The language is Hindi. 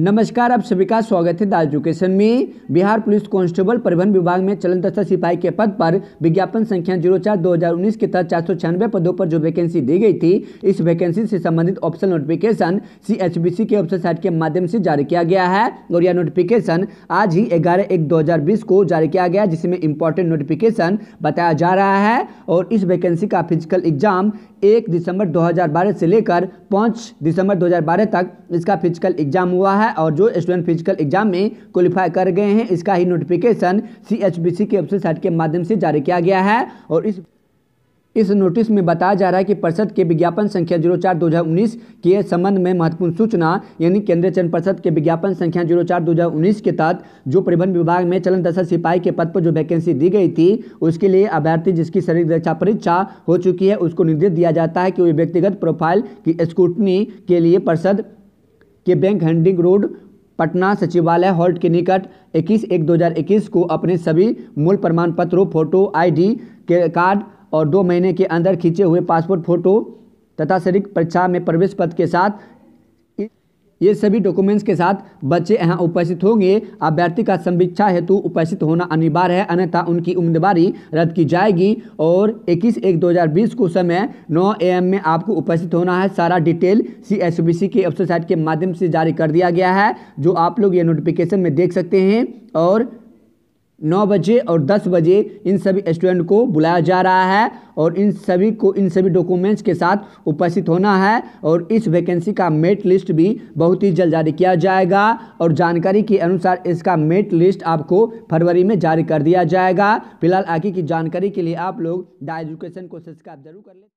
नमस्कार आप सभी का स्वागत है दाल एजुकेशन में बिहार पुलिस कांस्टेबल परिवहन विभाग में चलन तथा सिपाही के पद पर विज्ञापन संख्या जीरो चार दो हजार उन्नीस के तहत चार सौ छियानवे पदों पर जो वैकेंसी दी गई थी इस वैकेंसी से संबंधित ऑप्शन नोटिफिकेशन सी के वेबसाइट के माध्यम से जारी किया गया है और यह नोटिफिकेशन आज ही ग्यारह एक दो को जारी किया गया जिसमें इंपॉर्टेंट नोटिफिकेशन बताया जा रहा है और इस वैकेंसी का फिजिकल एग्जाम एक दिसंबर बारह से लेकर 5 दिसंबर बारह तक इसका फिजिकल एग्जाम हुआ है है और जो स्टूडेंट फिजिकल एग्जाम में क्वालिफाई कर गए हैं इसका ही notification C H B C के वेबसाइट के माध्यम से जारी किया गया है और इस इस नोटिस में बताया जा रहा है कि परिषद के विज्ञापन संख्या जीरो चार दो हज़ार उन्नीस के संबंध में महत्वपूर्ण सूचना यानी केंद्रीय चयन परिषद के विज्ञापन संख्या जीरो चार दो हज़ार उन्नीस के तहत जो परिवहन विभाग में चलन दशा सिपाही के पद पर जो वैकेंसी दी गई थी उसके लिए अभ्यर्थी जिसकी शरीर रक्षा परीक्षा हो चुकी है उसको निर्देश दिया जाता है कि वे व्यक्तिगत प्रोफाइल की स्क्रूटनी के लिए परिषद के बैंक हैंडिंग रोड पटना सचिवालय हॉल्ट के निकट 21 एक 2021 को अपने सभी मूल प्रमाण पत्रों फोटो आईडी के कार्ड और दो महीने के अंदर खींचे हुए पासपोर्ट फोटो तथा शरीर परीक्षा में प्रवेश पत्र के साथ ये सभी डॉक्यूमेंट्स के साथ बच्चे यहाँ उपस्थित होंगे अभ्यर्थी का समीक्षा हेतु उपस्थित होना अनिवार्य है अन्यथा उनकी उम्मीदवारी रद्द की जाएगी और 21 एक 2020 को समय 9 एम में आपको उपस्थित होना है सारा डिटेल सी के वेबसाइट के माध्यम से जारी कर दिया गया है जो आप लोग ये नोटिफिकेशन में देख सकते हैं और नौ बजे और दस बजे इन सभी स्टूडेंट को बुलाया जा रहा है और इन सभी को इन सभी डॉक्यूमेंट्स के साथ उपस्थित होना है और इस वैकेंसी का मेट लिस्ट भी बहुत ही जल्द जारी किया जाएगा और जानकारी के अनुसार इसका मेट लिस्ट आपको फरवरी में जारी कर दिया जाएगा फिलहाल आगे की जानकारी के लिए आप लोग द एजुकेशन को सब्सक्राइब जरूर कर लें